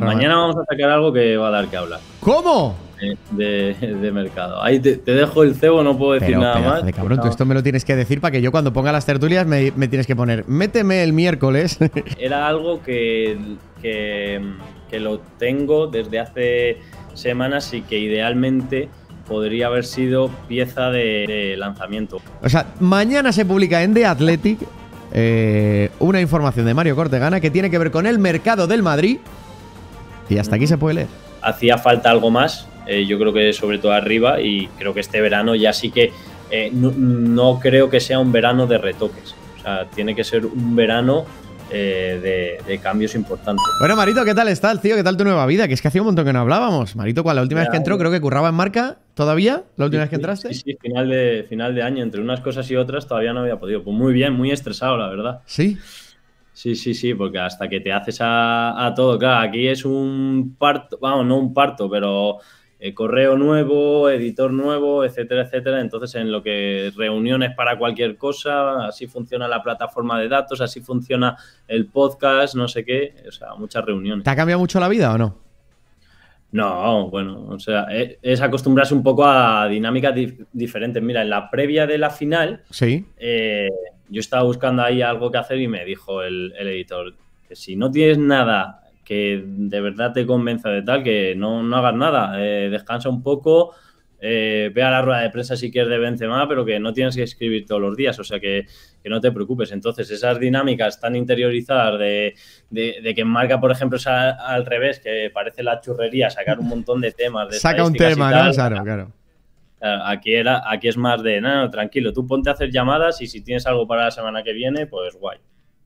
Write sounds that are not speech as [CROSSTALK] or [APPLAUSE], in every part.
Mañana vamos a sacar algo que va a dar que hablar. ¿Cómo? Eh, de, mercado. Ahí te, dejo el cebo, no puedo decir nada más. De cabrón, tú esto me lo tienes que decir para que yo cuando ponga las tertulias me, tienes que poner, méteme el miércoles. [LAUGHS] Era algo que, lo tengo desde hace semanas y que idealmente podría haber sido pieza de, lanzamiento. O sea, mañana se publica en The Athletic eh, una información de Mario Cortegana que tiene que ver con el mercado del Madrid y hasta aquí se puede leer. Hacía falta algo más, eh, yo creo que sobre todo arriba, y creo que este verano ya sí que eh, no, creo que sea un verano de retoques. O sea, tiene que ser un verano eh, de, cambios importantes. Bueno, Marito, ¿qué tal estás, tío? ¿Qué tal tu nueva vida? Que es que hacía un montón que no hablábamos. Marito, ¿cuál? La última vez que entró, creo que curraba en marca todavía, la última vez que entraste. Sí, sí, final de, final de año, entre unas cosas y otras todavía no había podido. Pues muy bien, muy estresado, la verdad. Sí. Sí, sí, sí, porque hasta que te haces a, todo, claro, aquí es un parto, vamos, no un parto, pero eh, correo nuevo, editor nuevo, etcétera, etcétera. Entonces, en lo que reuniones para cualquier cosa, así funciona la plataforma de datos, así funciona el podcast, no sé qué, o sea, muchas reuniones. ¿Te ha cambiado mucho la vida o no? No, bueno, o sea, e, es, acostumbrarse un poco a dinámicas diferentes. Mira, en la previa de la final, sí. Eh, yo estaba buscando ahí algo que hacer y me dijo el, editor que si no tienes nada que de verdad te convenza de tal, que no, no hagas nada, eh, descansa un poco, eh, ve a la rueda de prensa si quieres de Benzema, pero que no tienes que escribir todos los días, o sea que, que no te preocupes. Entonces, esas dinámicas tan interiorizadas de, de, que enmarca marca, por ejemplo, es al, revés, que parece la churrería sacar un montón de temas. De Saca un tema, Claro, claro. Eh, aquí, era, aquí es más de, no, tranquilo, tú ponte a hacer llamadas y si tienes algo para la semana que viene, pues guay.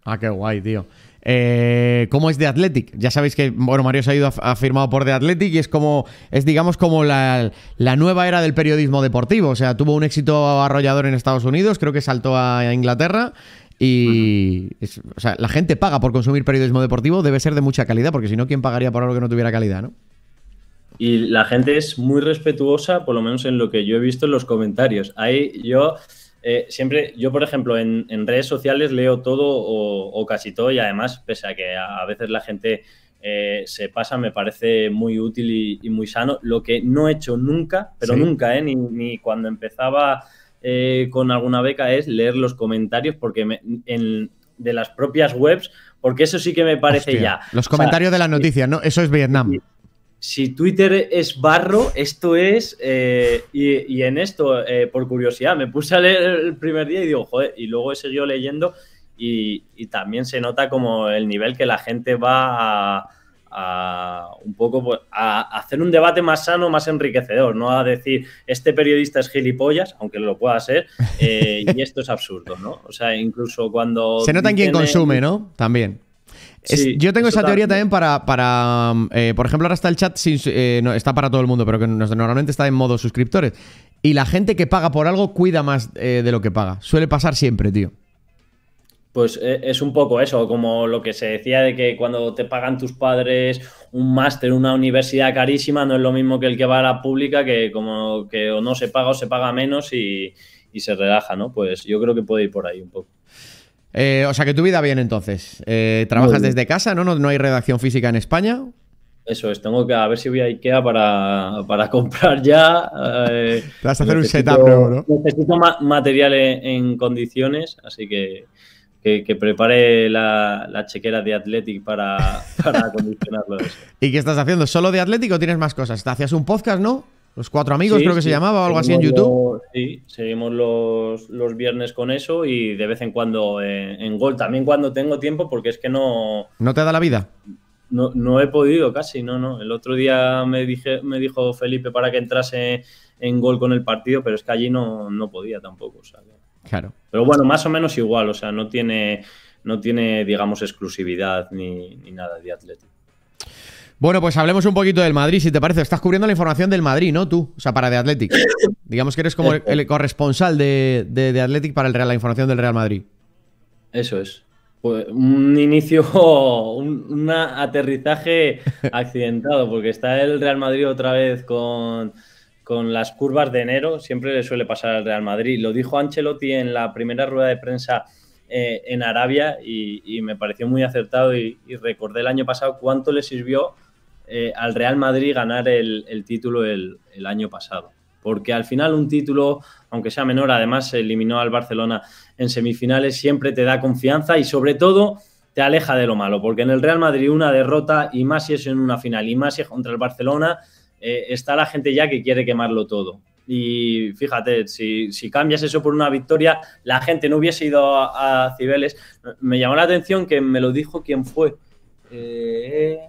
Ah, qué guay, tío. Eh, ¿Cómo es de Athletic? Ya sabéis que, bueno, Mario se ha ido ha firmado por de Athletic y es como, es digamos como la, nueva era del periodismo deportivo. O sea, tuvo un éxito arrollador en Estados Unidos, creo que saltó a Inglaterra y, o sea, la gente paga por consumir periodismo deportivo, debe ser de mucha calidad, porque si no, ¿quién pagaría por algo que no tuviera calidad, no? y la gente es muy respetuosa, por lo menos en lo que yo he visto en los comentarios. Ahí yo eh, siempre, yo por ejemplo en, redes sociales leo todo o, casi todo y además, pese a que a, veces la gente eh, se pasa, me parece muy útil y, muy sano. Lo que no he hecho nunca, pero nunca, eh, ni, cuando empezaba eh, con alguna beca, es leer los comentarios porque en, de las propias webs, porque eso sí que me parece ya. Los comentarios de las noticias, ¿no? Eso es Vietnam si Twitter es barro, esto es. Eh, y, en esto, eh, por curiosidad, me puse a leer el primer día y digo, joder, y luego he seguido leyendo y, también se nota como el nivel que la gente va a, un poco pues, a hacer un debate más sano, más enriquecedor, no a decir este periodista es gilipollas, aunque lo pueda ser, eh, y esto es absurdo, ¿no? O sea, incluso cuando. Se nota en quien consume, ¿no? También yo tengo esa teoría también, para, para mm, eh, por ejemplo, ahora está el chat, sin, eh, no, está para todo el mundo, pero que normalmente está en modo suscriptores. Y la gente que paga por algo cuida más eh, de lo que paga. Suele pasar siempre, tío. Pues es un poco eso, como lo que se decía de que cuando te pagan tus padres un máster, en una universidad carísima, no es lo mismo que el que va a la pública, que como que o no se paga o se paga menos y, y se relaja, ¿no? Pues yo creo que puede ir por ahí un poco. Eh, o sea que tu vida bien entonces. Eh, ¿Trabajas desde casa? ¿no? ¿no? hay redacción física en España? Eso es, tengo que a ver si voy a Ikea para, [LAUGHS] comprar ya. Eh, vas a hacer necesito, un setup nuevo, ¿no? Necesito material en, condiciones, así que que, prepare la, chequera de Athletic para, [LAUGHS] para acondicionarlo. ¿Y qué estás haciendo? ¿Solo de Athletic o tienes más cosas? ¿Te hacías un podcast, no? Los cuatro amigos creo que se llamaba o algo así en YouTube. sí, seguimos los, viernes con eso y de vez en cuando eh, en, Gol, también cuando tengo tiempo porque es que no... ¿No te da la vida? No, he podido casi, no, no. El otro día me, dije, me dijo Felipe para que entrase en Gol con el partido, pero es que allí no, no podía tampoco. claro. Pero bueno, más o menos igual, o sea, no tiene, no tiene digamos, exclusividad ni, ni nada de Atlético. Bueno, pues hablemos un poquito del Madrid, si te parece. Estás cubriendo la información del Madrid, ¿no? Tú, o sea, para The Athletic. Digamos que eres como el, [LAUGHS] corresponsal de, de, Athletic para el Real, la información del Real Madrid. Eso es. Pues, un inicio, [LAUGHS] un, aterrizaje [LAUGHS] accidentado, porque está el Real Madrid otra vez con, las curvas de enero. Siempre le suele pasar al Real Madrid. Lo dijo Ancelotti en la primera rueda de prensa eh, en Arabia y, me pareció muy acertado y recordé el año pasado cuánto le sirvió eh, al Real Madrid ganar el, título el, año pasado. Porque al final un título, aunque sea menor, además se eliminó al Barcelona en semifinales, siempre te da confianza y sobre todo te aleja de lo malo. Porque en el Real Madrid una derrota, y más si es en una final, y más si es contra el Barcelona, eh, está la gente ya que quiere quemarlo todo. Y fíjate, si, cambias eso por una victoria, la gente no hubiese ido a, Cibeles. Me llamó la atención que me lo dijo ¿quién fue. Eh,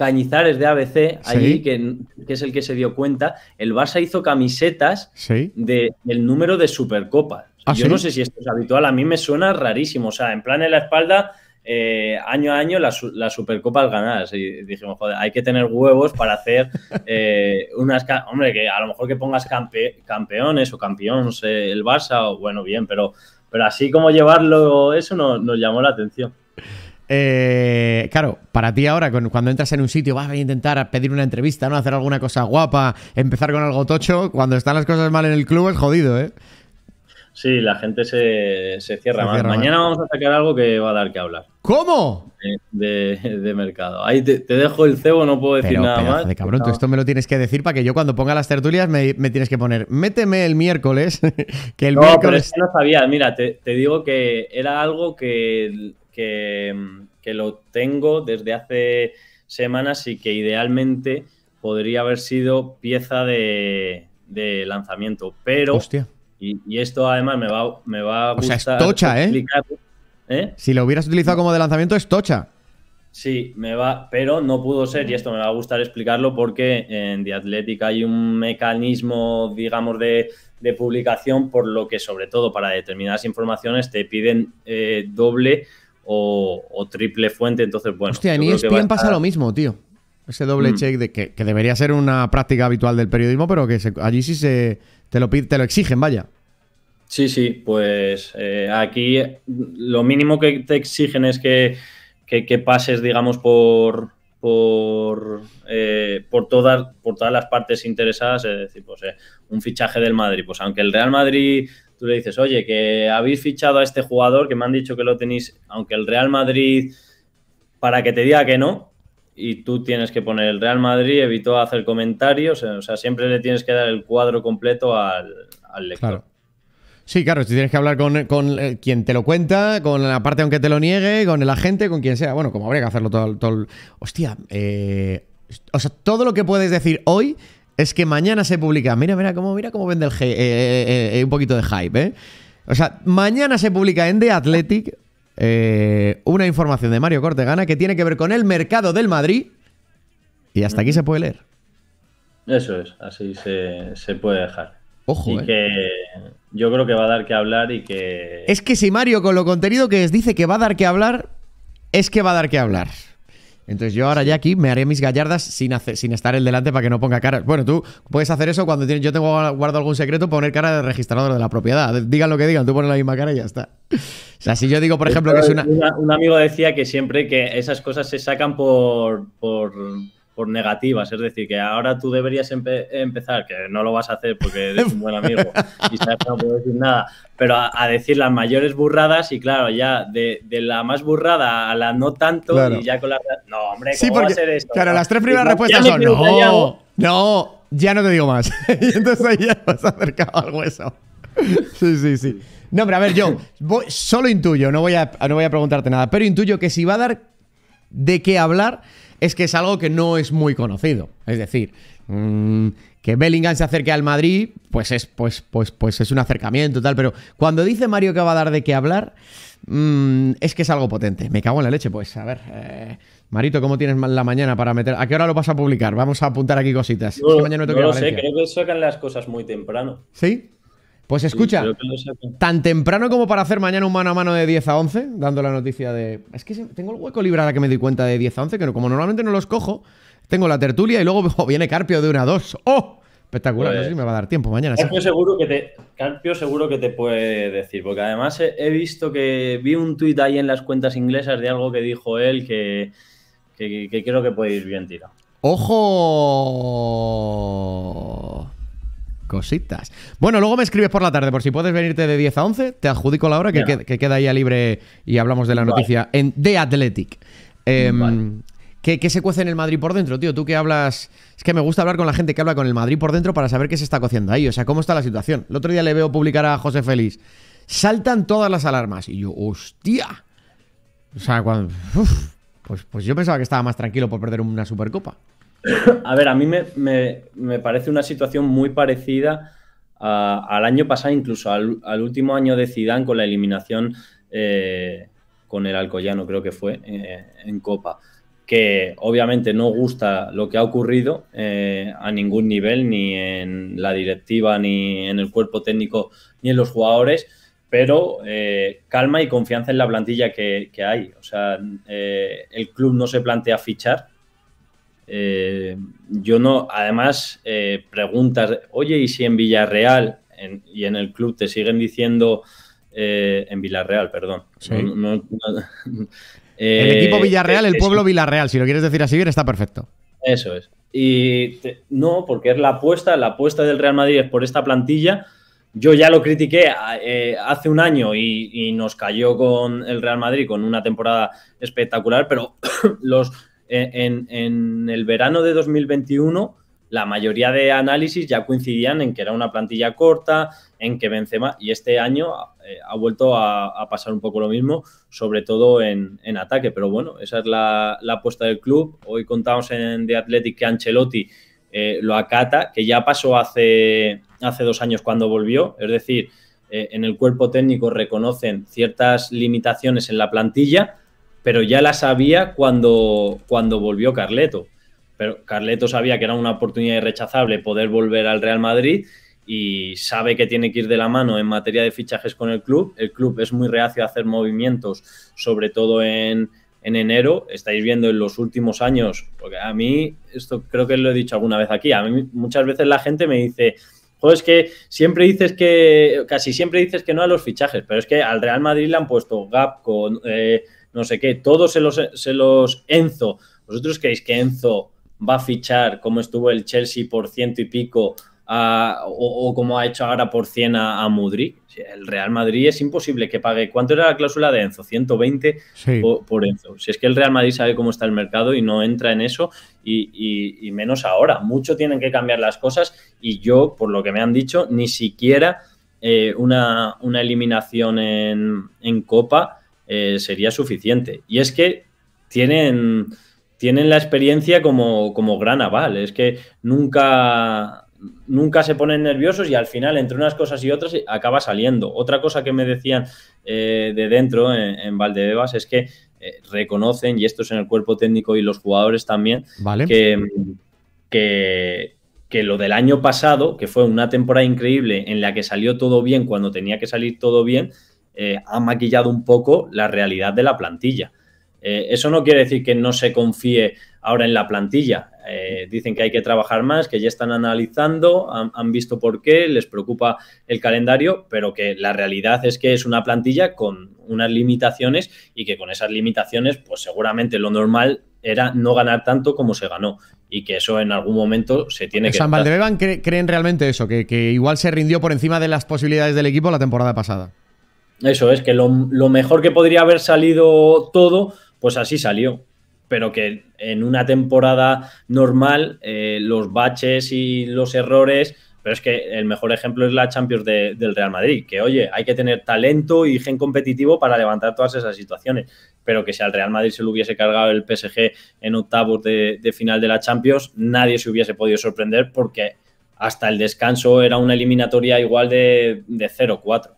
Cañizares de ABC, ahí que, es el que se dio cuenta, el Barça hizo camisetas de, del número de Supercopa. Ah, Yo no sé si esto es habitual, a mí me suena rarísimo. O sea, en plan en la espalda, eh, año a año, las, supercopa al ganadas. Y dijimos, joder, hay que tener huevos para hacer [LAUGHS] eh, unas. Hombre, que a lo mejor que pongas campeones o campeones eh, el Barça, o, bueno, bien, pero, pero así como llevarlo, eso no, nos llamó la atención. Eh, claro, para ti ahora, cuando entras en un sitio, vas a intentar pedir una entrevista, ¿no? Hacer alguna cosa guapa, empezar con algo tocho. Cuando están las cosas mal en el club es jodido, ¿eh? Sí, la gente se, cierra Mañana vamos a sacar algo que va a dar que hablar. ¿Cómo? De, mercado. Ahí te, dejo el cebo, no puedo decir nada más. De cabrón, tú esto me lo tienes que decir para que yo cuando ponga las tertulias me, tienes que poner, méteme el miércoles, [LAUGHS] que el no, no sabía, mira, te digo que era algo que que, lo tengo desde hace semanas y que idealmente podría haber sido pieza de, lanzamiento. Pero. Y, esto además me va, me va a gustar. O sea, es ¿eh? ¿eh? Si lo hubieras utilizado como de lanzamiento, es tocha. Sí, me va, pero no pudo ser, y esto me va a gustar explicarlo porque en The Athletic hay un mecanismo, digamos, de, publicación, por lo que, sobre todo para determinadas informaciones, te piden eh, doble o, triple fuente. Entonces, bueno. Hostia, en ESPN e pasa lo mismo, tío. Ese doble mm. check de que, debería ser una práctica habitual del periodismo, pero que allí sí se te lo, te lo exigen, vaya. Sí, sí, pues eh, aquí lo mínimo que te exigen es que, que, pases, digamos, por, por, eh, por, todas, por todas las partes interesadas, es decir, pues eh, un fichaje del Madrid. Pues aunque el Real Madrid tú le dices, oye, que habéis fichado a este jugador que me han dicho que lo tenéis, aunque el Real Madrid, para que te diga que no, y tú tienes que poner el Real Madrid, evitó hacer comentarios, o sea, siempre le tienes que dar el cuadro completo al, al lector. Sí, claro, si tienes que hablar con, eh, quien te lo cuenta, con la parte aunque te lo niegue, con el agente, con quien sea. Bueno, como habría que hacerlo todo, todo... Hostia, eh, o sea, todo lo que puedes decir hoy es que mañana se publica. Mira, mira cómo, mira vende el eh, eh, eh, un poquito de hype, ¿eh? O sea, mañana se publica en The Athletic una información de Mario Cortegana que tiene que ver con el mercado del Madrid. Y hasta aquí se puede leer. Eso es, así se, puede dejar. Ojo. Y que yo creo que va a dar que hablar y que. Es que si Mario, con lo contenido que es, dice que va a dar que hablar, es que va a dar que hablar. Entonces yo ahora ya aquí me haré mis gallardas sin, sin estar el delante para que no ponga cara. Bueno, tú puedes hacer eso cuando yo tengo guardo algún secreto, poner cara de registrador de la propiedad. Digan lo que digan, tú pones la misma cara y ya está. [LAUGHS] O sea, si yo digo, por ejemplo, que es una... Un amigo decía que siempre que esas cosas se sacan por... por por negativas. Es decir, que ahora tú deberías empezar, que no lo vas a hacer porque eres un buen amigo y sabes que no puedo decir nada, pero a, decir las mayores burradas y claro, ya de, la más burrada a la no tanto y ya con la... No, hombre, ¿cómo sí, porque, va a ser esto? Claro, las tres primeras respuestas son no, no, ya no te digo más. [LAUGHS] entonces ahí ya vas acercado al hueso. sí, sí, sí. No, hombre, a ver, yo solo intuyo, no voy, a, no voy a preguntarte nada, pero intuyo que si va a dar de qué hablar es que es algo que no es muy conocido. Es decir, mm, que Bellingham se acerque al Madrid, pues es, pues, pues, pues es un acercamiento, y tal. Pero cuando dice Mario que va a dar de qué hablar, mm, es que es algo potente. Me cago en la leche, pues, a ver. Eh, Marito, ¿cómo tienes la mañana para meter? ¿A qué hora lo vas a publicar? Vamos a apuntar aquí cositas. No, no sé, creo que sacan las cosas muy temprano. ¿Sí? Pues escucha, tan temprano como para hacer mañana un mano a mano de 10 a 11, dando la noticia de... Es que tengo el hueco libre ahora que me di cuenta de 10 a 11, que como normalmente no los cojo, tengo la tertulia y luego [LAUGHS] viene Carpio de una a 2. ¡Oh! Espectacular, no sé si me va a dar tiempo mañana. Carpio seguro, que te, Carpio seguro que te puede decir, porque además he, visto que vi un tuit ahí en las cuentas inglesas de algo que dijo él que, que creo que puede ir bien tirado. ¡Ojo! cositas. Bueno, luego me escribes por la tarde, por si puedes venirte de 10 a 11, te adjudico la hora que, queda ya libre y hablamos de la noticia en The Athletic. Em, ¿Qué, se cuece en el Madrid por dentro, tío? Tú que hablas. Es que me gusta hablar con la gente que habla con el Madrid por dentro para saber qué se está cociendo ahí. O sea, cómo está la situación. El otro día le veo publicar a José Félix. Saltan todas las alarmas. Y yo, hostia. O sea, pues, pues yo pensaba que estaba más tranquilo por perder una supercopa. A ver, a mí me, parece una situación muy parecida al año pasado, incluso al, último año de Zidane con la eliminación eh, con el Alcoyano, creo que fue, eh, en Copa. Que obviamente no gusta lo que ha ocurrido eh, a ningún nivel, ni en la directiva, ni en el cuerpo técnico, ni en los jugadores, pero calma y confianza en la plantilla que, hay. O sea, el club no se plantea fichar eh, yo no, además, eh, preguntas, oye, ¿y si en Villarreal y en el club te siguen diciendo, eh, en Villarreal, perdón? [LAUGHS] el equipo Villarreal, el pueblo Villarreal, si lo quieres decir así bien, está perfecto. Eso es. Y no, porque es la apuesta, la apuesta del Real Madrid es por esta plantilla. Yo ya lo critiqué hace un año y, nos cayó con el Real Madrid con una temporada espectacular, pero [COUGHS] los, en, el verano de 2021 la mayoría de análisis ya coincidían en que era una plantilla corta, en que Benzema, y este año eh, ha vuelto a, pasar un poco lo mismo, sobre todo en, ataque. Pero bueno, esa es la, apuesta del club. Hoy contamos en The Athletic que Ancelotti eh, lo acata, que ya pasó hace, hace dos años cuando volvió, es decir, eh, en el cuerpo técnico reconocen ciertas limitaciones en la plantilla, pero ya la sabía cuando, cuando volvió Carleto. Pero Carleto sabía que era una oportunidad irrechazable poder volver al Real Madrid y sabe que tiene que ir de la mano en materia de fichajes con el club. El club es muy reacio a hacer movimientos, sobre todo en, enero. Estáis viendo en los últimos años, porque a mí, esto creo que lo he dicho alguna vez aquí, a mí muchas veces la gente me dice, Joder, es que siempre dices que, casi siempre dices que no a los fichajes, pero es que al Real Madrid le han puesto Gap con eh, no sé qué, todos se los, se los Enzo. ¿Vosotros creéis que Enzo va a fichar como estuvo el Chelsea por ciento y pico o, como ha hecho ahora por cien a, a, Mudri. El Real Madrid es imposible que pague. ¿Cuánto era la cláusula de Enzo? 120 por, Enzo. Si es que el Real Madrid sabe cómo está el mercado y no entra en eso, y, menos ahora. Mucho tienen que cambiar las cosas y yo, por lo que me han dicho, ni siquiera eh, una, una, eliminación en, en Copa eh, sería suficiente. Y es que tienen, tienen la experiencia como, gran aval, es que nunca, nunca se ponen nerviosos y al final entre unas cosas y otras acaba saliendo. Otra cosa que me decían eh, de dentro en, Valdebebas es que eh, reconocen, y esto es en el cuerpo técnico y los jugadores también, que, que, lo del año pasado, que fue una temporada increíble en la que salió todo bien cuando tenía que salir todo bien, eh, ha maquillado un poco la realidad de la plantilla. Eh, eso no quiere decir que no se confíe ahora en la plantilla. Eh, dicen que hay que trabajar más, que ya están analizando, han, visto por qué, les preocupa el calendario, pero que la realidad es que es una plantilla con unas limitaciones y que con esas limitaciones, pues seguramente lo normal era no ganar tanto como se ganó y que eso en algún momento se tiene que... ¿San Valdebeban creen realmente eso, que igual se rindió por encima de las posibilidades del equipo la temporada pasada? Eso es, que lo, mejor que podría haber salido todo, pues así salió pero que en una temporada normal eh, los baches y los errores, pero es que el mejor ejemplo es la Champions del Real Madrid, que oye, hay que tener talento y gen competitivo para levantar todas esas situaciones, pero que si al Real Madrid se lo hubiese cargado el PSG en octavos de, final de la Champions, nadie se hubiese podido sorprender porque hasta el descanso era una eliminatoria igual de, de 0-4.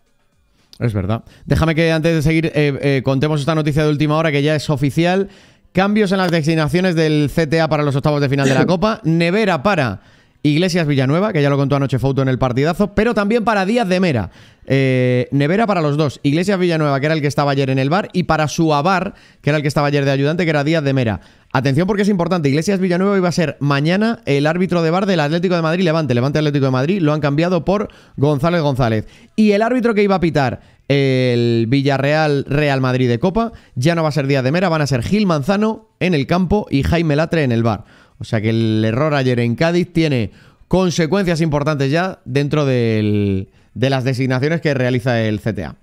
Es verdad. Déjame que antes de seguir eh, eh, contemos esta noticia de última hora que ya es oficial. Cambios en las designaciones del CTA para los octavos de final de la [LAUGHS] Copa. Nevera para Iglesias Villanueva, que ya lo contó anoche foto en el partidazo, pero también para Díaz de Mera. Eh, nevera para los dos. Iglesias Villanueva, que era el que estaba ayer en el bar, y para Suabar que era el que estaba ayer de ayudante, que era Díaz de Mera. Atención porque es importante. Iglesias Villanueva iba a ser mañana el árbitro de bar del Atlético de Madrid Levante. Levante Atlético de Madrid lo han cambiado por González González. Y el árbitro que iba a pitar el Villarreal Real Madrid de Copa. Ya no va a ser Díaz de Mera, van a ser Gil Manzano en el campo y Jaime Latre en el bar. O sea que el error ayer en Cádiz tiene consecuencias importantes ya dentro de las designaciones que realiza el CTA.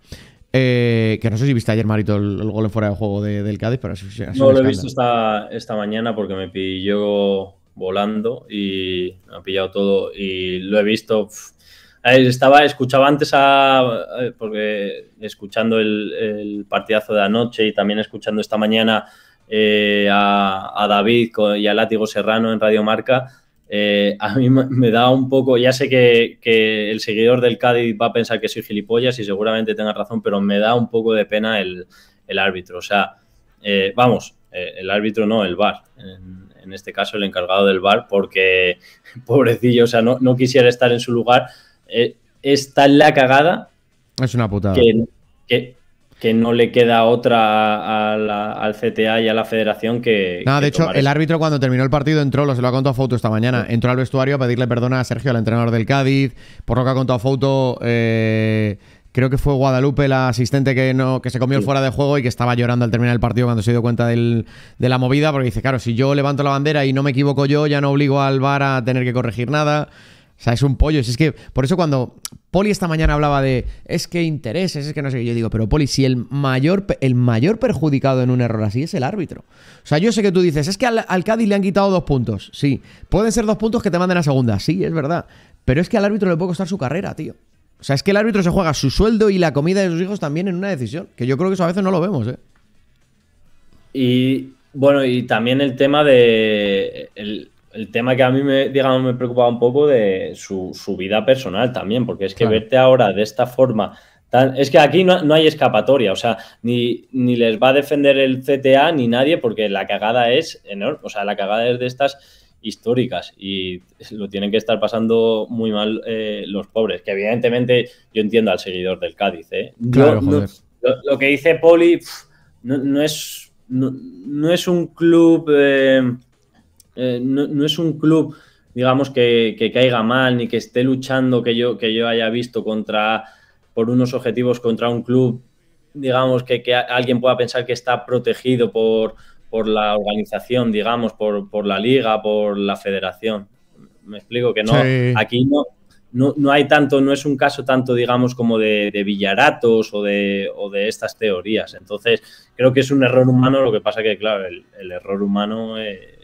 Eh, que no sé si viste ayer, Marito, el, gol en fuera de juego del Cádiz, pero No, lo he visto esta, mañana porque me pilló volando y me ha pillado todo y lo he visto. Estaba, escuchaba antes a, eh, porque escuchando el, partidazo de anoche y también escuchando esta mañana eh, a, David y a Látigo Serrano en Radio Marca, eh, a mí me da un poco, ya sé que, el seguidor del Cádiz va a pensar que soy gilipollas y seguramente tenga razón, pero me da un poco de pena el, árbitro. O sea, vamos, el árbitro no, el VAR. En, este caso, el encargado del VAR, porque [LAUGHS] pobrecillo, o sea, no, no quisiera estar en su lugar e, es está la cagada. Es una putada. Que, no le queda otra al CTA y a la federación que... Nada, de hecho, el árbitro cuando terminó el partido entró, lo se lo ha contado a Fouto esta mañana, entró al vestuario a pedirle perdón a Sergio, al entrenador del Cádiz, por lo que ha contado a Fouto... Eh, creo que fue Guadalupe la asistente que no que se comió el fuera de juego y que estaba llorando al terminar el partido cuando se dio cuenta de la movida porque dice claro si yo levanto la bandera y no me equivoco yo ya no obligo al VAR a tener que corregir nada o sea, es un pollo. es que, por eso cuando Poli esta mañana hablaba de es que intereses, es que no sé qué, yo digo, pero Poli, si el mayor, el mayor perjudicado en un error así es el árbitro. O sea, yo sé que tú dices, es que al, Cádiz le han quitado dos puntos. Sí, pueden ser dos puntos que te manden a segunda, sí, es verdad. Pero es que al árbitro le puede costar su carrera, tío. O sea, es que el árbitro se juega su sueldo y la comida de sus hijos también en una decisión, que yo creo que eso a veces no lo vemos, ¿eh? Y bueno, y también el tema de el, el tema que a mí me, digamos, me preocupaba un poco de su, vida personal también, porque es que verte ahora de esta forma, es que aquí no, hay escapatoria, o sea, ni, ni les va a defender el CTA ni nadie, porque la cagada es enorme, o sea, la cagada es de estas históricas y lo tienen que estar pasando muy mal eh, los pobres, que evidentemente yo entiendo al seguidor del Cádiz. ¿eh? lo, que dice Poli no, es, no, es un club... Eh, eh, no, es un club, digamos, que, caiga mal ni que esté luchando que yo, que yo haya visto contra por unos objetivos contra un club, digamos, que, alguien pueda pensar que está protegido por, por la organización, digamos, por, la liga, por la federación. Me explico que no, aquí no, no, hay tanto, no es un caso tanto, digamos, como de, Villaratos o de, o de, estas teorías. Entonces, creo que es un error humano, lo que pasa que, claro, el, error humano eh,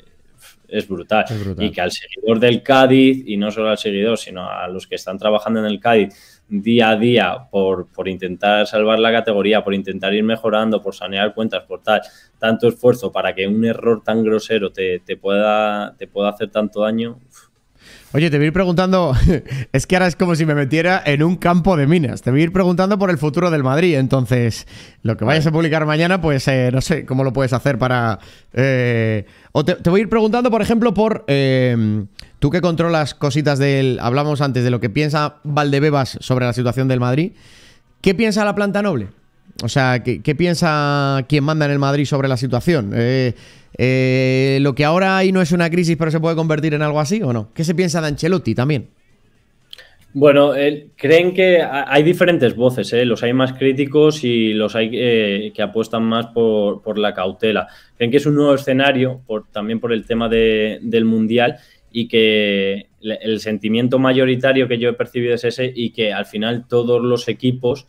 es brutal. Y que al seguidor del Cádiz, y no solo al seguidor, sino a los que están trabajando en el Cádiz día a día por, por intentar salvar la categoría, por intentar ir mejorando, por sanear cuentas, por tal, tanto esfuerzo para que un error tan grosero te, pueda, te pueda hacer tanto daño. Oye, te voy a ir preguntando, [LAUGHS] es que ahora es como si me metiera en un campo de minas. Te voy a ir preguntando por el futuro del Madrid. Entonces, lo que vayas a publicar mañana, pues eh, no sé cómo lo puedes hacer para... Eh, o te, voy a ir preguntando, por ejemplo, por... Eh, tú que controlas cositas del... Hablamos antes de lo que piensa Valdebebas sobre la situación del Madrid. ¿Qué piensa la planta noble? O sea, ¿qué, qué piensa quien manda en el Madrid sobre la situación? Eh... Eh, ¿Lo que ahora hay no es una crisis, pero se puede convertir en algo así o no? ¿Qué se piensa de Ancelotti también? Bueno, creen que hay diferentes voces, ¿eh? los hay más críticos y los hay eh, que apuestan más por, la cautela. Creen que es un nuevo escenario, también por el tema del Mundial, y que el sentimiento mayoritario que yo he percibido es ese y que al final todos los equipos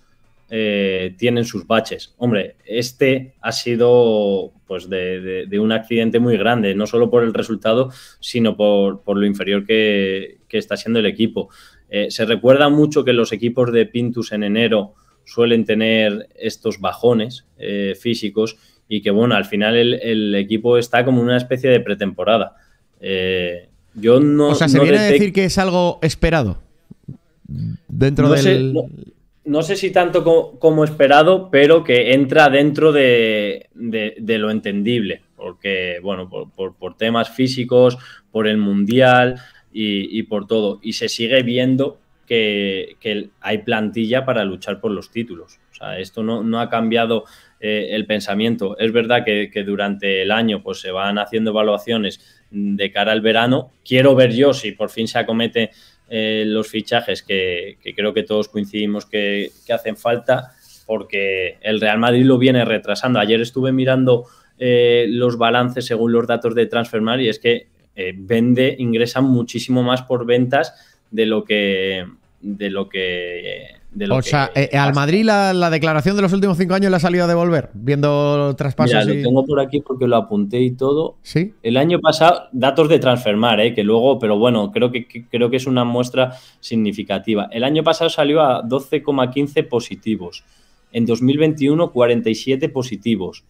eh, tienen sus baches. Hombre, este ha sido pues de, un accidente muy grande, no solo por el resultado, sino por, lo inferior que, está siendo el equipo. Eh, se recuerda mucho que los equipos de Pintus en enero suelen tener estos bajones eh, físicos y que bueno, al final el, equipo está como una especie de pretemporada. yo no... O sea, se viene a decir que es algo esperado dentro de del no sé si tanto como, esperado, pero que entra dentro de, lo entendible, porque, bueno, por, temas físicos, por el mundial y, por todo. Y se sigue viendo que, hay plantilla para luchar por los títulos. O sea, esto no, ha cambiado eh, el pensamiento. Es verdad que, durante el año pues, se van haciendo evaluaciones de cara al verano. Quiero ver yo si por fin se acomete eh, los fichajes que, creo que todos coincidimos que, hacen falta, porque el Real Madrid lo viene retrasando. Ayer estuve mirando eh, los balances según los datos de Transfermar y es que eh, vende, ingresa muchísimo más por ventas de lo que de lo que o sea, eh, eh, al Madrid la, declaración de los últimos cinco años la ha salido a devolver, viendo traspasos. Mira, lo tengo por aquí porque lo apunté y todo. Sí. El año pasado, datos de transfermar, eh, que luego, pero bueno, creo que, creo que es una muestra significativa. El año pasado salió a 12,15 positivos. En 2021, 47 positivos.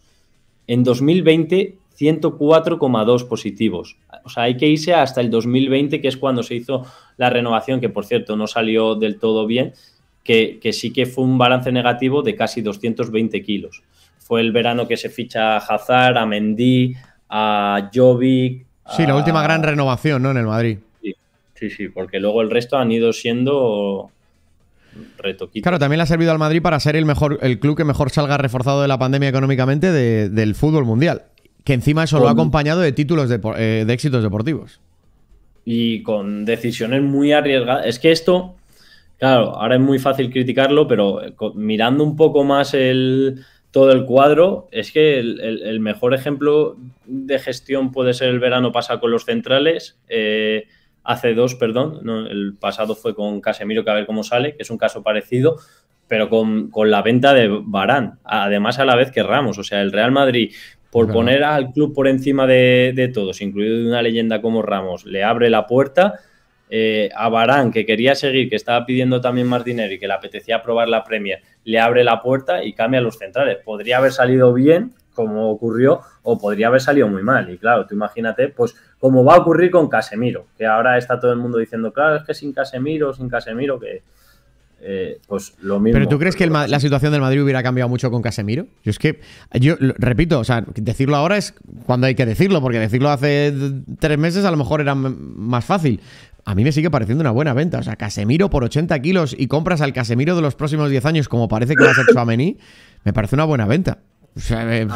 En 2020, 104,2 positivos. O sea, hay que irse hasta el 2020, que es cuando se hizo la renovación, que por cierto no salió del todo bien, que, sí que fue un balance negativo de casi 220 kilos. Fue el verano que se ficha a Hazard, a Mendy, a Jovic. Sí, la última gran renovación, ¿no? En el Madrid. Sí, sí, porque luego el resto han ido siendo retoquitos. Claro, también le ha servido al Madrid para ser el mejor, el club que mejor salga reforzado de la pandemia económicamente del fútbol mundial. Que encima eso lo ha acompañado de títulos eh, de éxitos deportivos. Y con decisiones muy arriesgadas. Es que esto, Claro, ahora es muy fácil criticarlo, pero eh, mirando un poco más todo el cuadro, es que el, mejor ejemplo de gestión puede ser el verano pasado con los centrales, eh, hace dos, perdón, no, el pasado fue con Casemiro, que a ver cómo sale, que es un caso parecido, pero con, la venta de Barán, además a la vez que Ramos, o sea, el Real Madrid por poner al club por encima de, de todos, incluido una leyenda como Ramos, le abre la puerta eh, a Barán, que quería seguir, que estaba pidiendo también más dinero y que le apetecía probar la premia, le abre la puerta y cambia los centrales. Podría haber salido bien, como ocurrió, o podría haber salido muy mal. Y claro, tú imagínate, pues como va a ocurrir con Casemiro, que ahora está todo el mundo diciendo, claro, es que sin Casemiro, sin Casemiro, que... Eh, pues lo mismo. Pero tú crees que la situación del Madrid hubiera cambiado mucho con Casemiro? Yo es que, yo repito, o sea, decirlo ahora es cuando hay que decirlo, porque decirlo hace tres meses a lo mejor era más fácil a mí me sigue pareciendo una buena venta. O sea, Casemiro por 80 kilos y compras al Casemiro de los próximos 10 años, como parece que va a ser [LAUGHS] me parece una buena venta. Eh,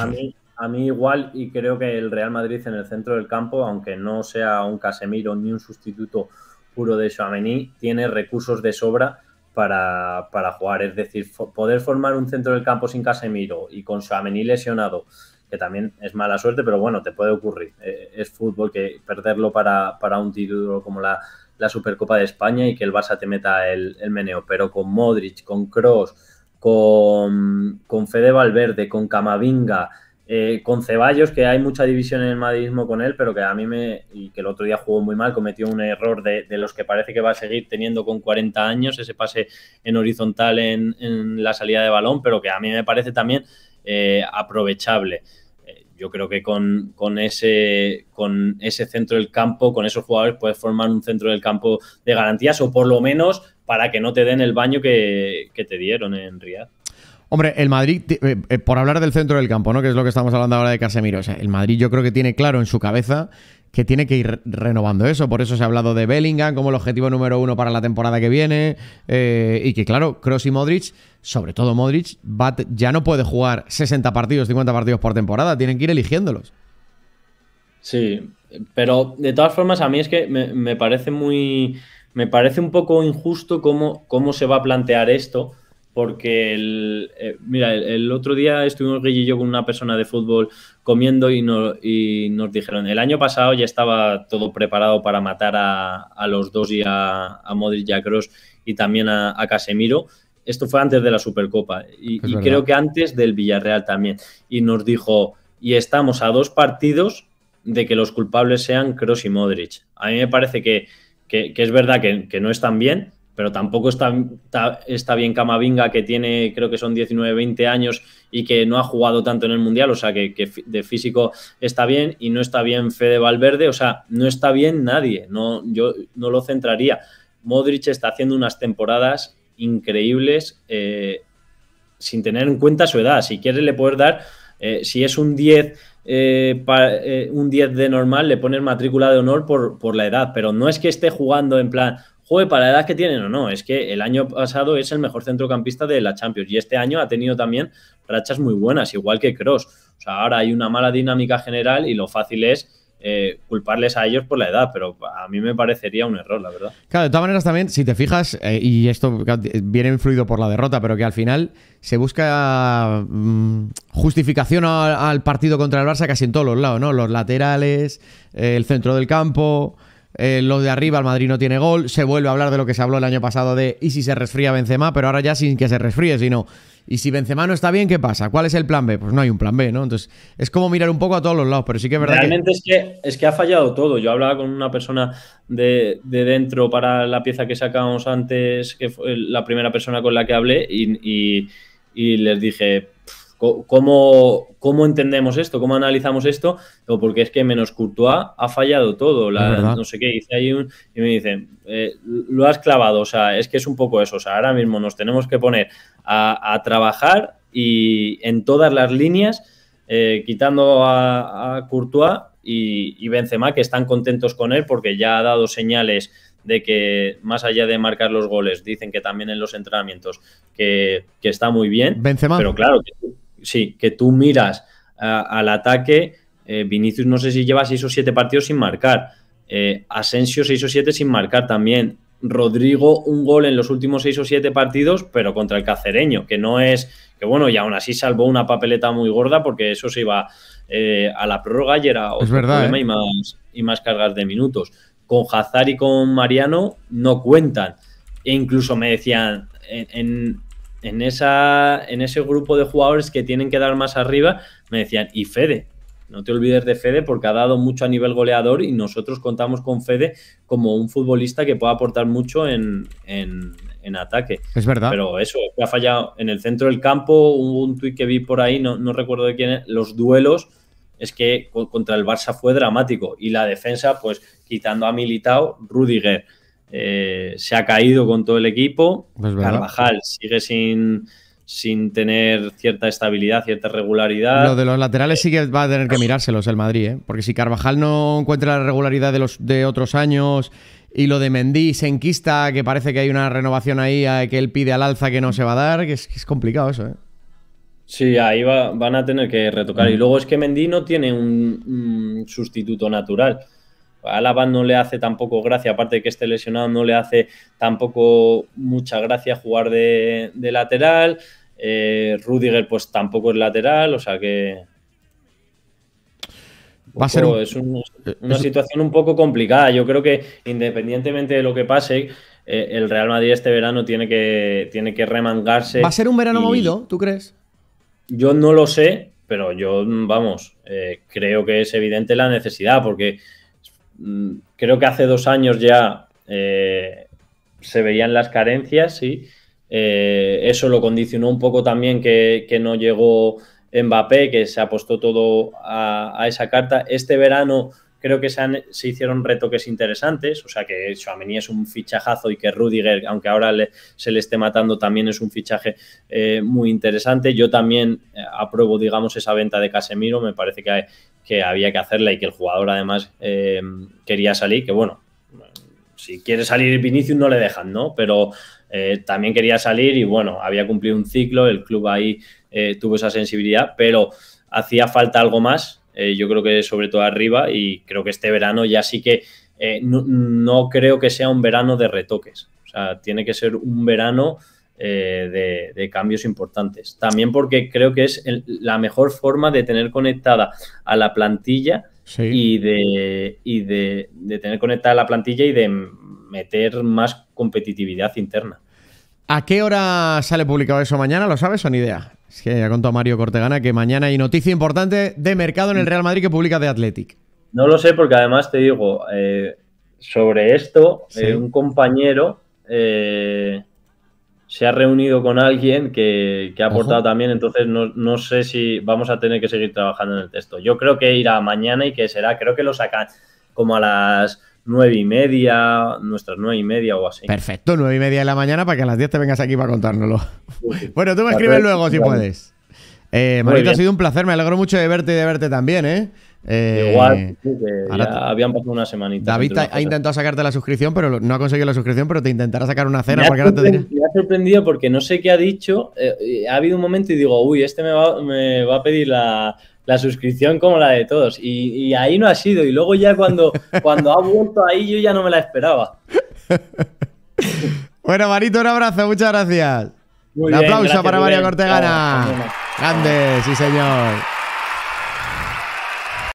a, mí, igual, y creo que el Real Madrid en el centro del campo, aunque no sea un Casemiro ni un sustituto puro de Suamení, tiene recursos de sobra para, para, jugar. Es decir, poder formar un centro del campo sin Casemiro y con Suamení lesionado que también es mala suerte, pero bueno, te puede ocurrir. Eh, es fútbol que perderlo para, un título como la, Supercopa de España y que el Barça te meta el, meneo, pero con Modric, con Cross, con, con Fede Valverde, con Camavinga. Eh, con Ceballos, que hay mucha división en el madridismo con él, pero que a mí me. y que el otro día jugó muy mal, cometió un error de, los que parece que va a seguir teniendo con 40 años, ese pase en horizontal en, la salida de balón, pero que a mí me parece también eh, aprovechable yo creo que con, con, ese, con ese centro del campo, con esos jugadores, puedes formar un centro del campo de garantías o por lo menos para que no te den el baño que, que te dieron en Riyadh. Hombre, el Madrid, eh, eh, por hablar del centro del campo, ¿no? Que es lo que estamos hablando ahora de Casemiro. el Madrid yo creo que tiene claro en su cabeza que tiene que ir renovando eso. Por eso se ha hablado de Bellingham como el objetivo número uno para la temporada que viene. Eh, y que, claro, Cross y Modric, sobre todo Modric, ya no puede jugar 60 partidos, 50 partidos por temporada. Tienen que ir eligiéndolos. Sí, pero de todas formas, a mí es que me, parece muy. Me parece un poco injusto cómo se va a plantear esto porque el, eh, mira, el, otro día estuvimos yo con una persona de fútbol comiendo y, y nos dijeron, el año pasado ya estaba todo preparado para matar a, los dos y a, Modric y a Kroos y también a, Casemiro. Esto fue antes de la Supercopa y, creo que antes del Villarreal también. Y nos dijo, y estamos a dos partidos de que los culpables sean Kroos y Modric. A mí me parece que, es verdad que no están bien, pero tampoco está, está, bien Camavinga, que tiene, creo que son 19, 20 años y que no ha jugado tanto en el Mundial, o sea, que, de físico está bien y no está bien Fede Valverde, o sea, no está bien nadie, no, yo no lo centraría. Modric está haciendo unas temporadas increíbles eh, sin tener en cuenta su edad, si quieres le puedes dar, eh, si es un 10... Eh, un 10 de normal, le pones matrícula de honor por, por, la edad, pero no es que esté jugando en plan, joder, para la edad que tienen o no, es que el año pasado es el mejor centrocampista de la Champions y este año ha tenido también rachas muy buenas, igual que Cross. O sea, ahora hay una mala dinámica general y lo fácil es eh, culparles a ellos por la edad, pero a mí me parecería un error, la verdad. Claro, de todas maneras también, si te fijas, eh, y esto viene influido por la derrota, pero que al final se busca mm, justificación al partido contra el Barça casi en todos los lados, ¿no? Los laterales, el centro del campo, lo eh, lo de arriba, el Madrid no tiene gol, se vuelve a hablar de lo que se habló el año pasado de y si se resfría Benzema, pero ahora ya sin que se resfríe, sino y si Benzema no está bien, ¿qué pasa? ¿Cuál es el plan B? Pues no hay un plan B, ¿no? Entonces es como mirar un poco a todos los lados, pero sí que es verdad. Realmente Es, que, es que ha fallado todo. Yo hablaba con una persona de, dentro para la pieza que sacamos antes, que fue la primera persona con la que hablé, y, y les dije, ¿Cómo, ¿Cómo entendemos esto? ¿Cómo analizamos esto? o porque es que menos Courtois ha fallado todo. no sé qué, dice ahí un. Y me dicen, eh, lo has clavado. O sea, es que es un poco eso. O sea, ahora mismo nos tenemos que poner a, trabajar y en todas las líneas, eh, quitando a, Courtois y, y, Benzema, que están contentos con él porque ya ha dado señales de que más allá de marcar los goles, dicen que también en los entrenamientos que, está muy bien. Benzema. Pero claro, que, sí, que tú miras al ataque, eh, Vinicius no sé si lleva seis o siete partidos sin marcar, eh, Asensio seis o siete sin marcar también, Rodrigo un gol en los últimos seis o siete partidos, pero contra el cacereño, que no es, que bueno, y aún así salvó una papeleta muy gorda porque eso se iba eh, a la prórroga y era otro verdad, problema y más, y más cargas de minutos. Con Hazard y con Mariano no cuentan. E incluso me decían en, en, esa, en ese grupo de jugadores que tienen que dar más arriba, me decían, y Fede, no te olvides de Fede porque ha dado mucho a nivel goleador y nosotros contamos con Fede como un futbolista que puede aportar mucho en, ataque. Es verdad. Pero eso, ha fallado en el centro del campo, un tuit que vi por ahí, no, recuerdo de quién los duelos es que contra el Barça fue dramático y la defensa, pues quitando a Militao, Rudiger. Eh, se ha caído con todo el equipo. Carvajal sigue sin, sin tener cierta estabilidad, cierta regularidad. Lo de los laterales sí que eh, va a tener que mirárselos el Madrid, ¿eh? porque si Carvajal no encuentra la regularidad de, los, de otros años y lo de Mendy se enquista, que parece que hay una renovación ahí eh, que él pide al alza que no se va a dar, que es, complicado eso. Sí, ahí van a tener que retocar. Y luego es que Mendy no tiene un sustituto natural. A no le hace tampoco gracia, aparte de que esté lesionado, no le hace tampoco mucha gracia jugar de, lateral. Eh, Rudiger, pues tampoco es lateral, o sea que. Va a ser Es eh, una situación un poco complicada. Yo creo que independientemente de lo que pase, eh, el Real Madrid este verano tiene que, tiene que remangarse. ¿Va a ser un verano movido, tú crees? Yo no lo sé, pero yo, vamos, creo que es evidente la necesidad, porque Mm, creo que hace dos años ya eh, se veían las carencias, y eh, eso lo condicionó un poco también que, no llegó Mbappé, que se apostó todo a, esa carta. Este verano creo que se, hicieron retoques interesantes, o sea que Chouameni es un fichajazo y que Rudiger, aunque ahora se le esté matando, también es un fichaje eh, muy interesante. Yo también apruebo, digamos, esa venta de Casemiro, me parece que hay que había que hacerla y que el jugador además eh, quería salir, que bueno, si quiere salir Vinicius no le dejan, ¿no? Pero eh, también quería salir y bueno, había cumplido un ciclo, el club ahí eh, tuvo esa sensibilidad, pero hacía falta algo más, yo creo que sobre todo arriba y creo que este verano ya sí que no, no creo que sea un verano de retoques, o sea, tiene que ser un verano eh, de, cambios importantes. También porque creo que es la mejor forma de tener conectada a la plantilla y, de, y de, tener conectada a la plantilla y de meter más competitividad interna. ¿A qué hora sale publicado eso mañana? ¿Lo sabes o ni idea? Es que ya contó Mario Cortegana que mañana hay noticia importante de mercado en el Real Madrid que publica de Athletic. No lo sé porque además te digo, eh, sobre esto, eh, un compañero se ha reunido con alguien que, ha aportado también, entonces no, sé si vamos a tener que seguir trabajando en el texto. Yo creo que irá mañana y que será, creo que lo sacan como a las nueve y media, nuestras nueve y media o así. Perfecto, nueve y media de la mañana para que a las diez te vengas aquí para contárnoslo. [LAUGHS] bueno, tú me escribes luego si puedes. Eh, Marito, ha sido un placer, me alegro mucho de verte y de verte también, ¿eh? Eh, Igual, habían pasado una semanita. David ha, intentado sacarte la suscripción, pero no ha conseguido la suscripción, pero te intentará sacar una cena. porque ha, te me ha sorprendido porque no sé qué ha dicho. Eh, ha habido un momento y digo, uy, este me va, a pedir la, suscripción como la de todos. Y, ahí no ha sido. Y luego ya cuando, [LAUGHS] cuando ha vuelto ahí yo ya no me la esperaba. [LAUGHS] bueno, Marito, un abrazo. Muchas gracias. un aplauso para María Cortegana. Grande, sí señor.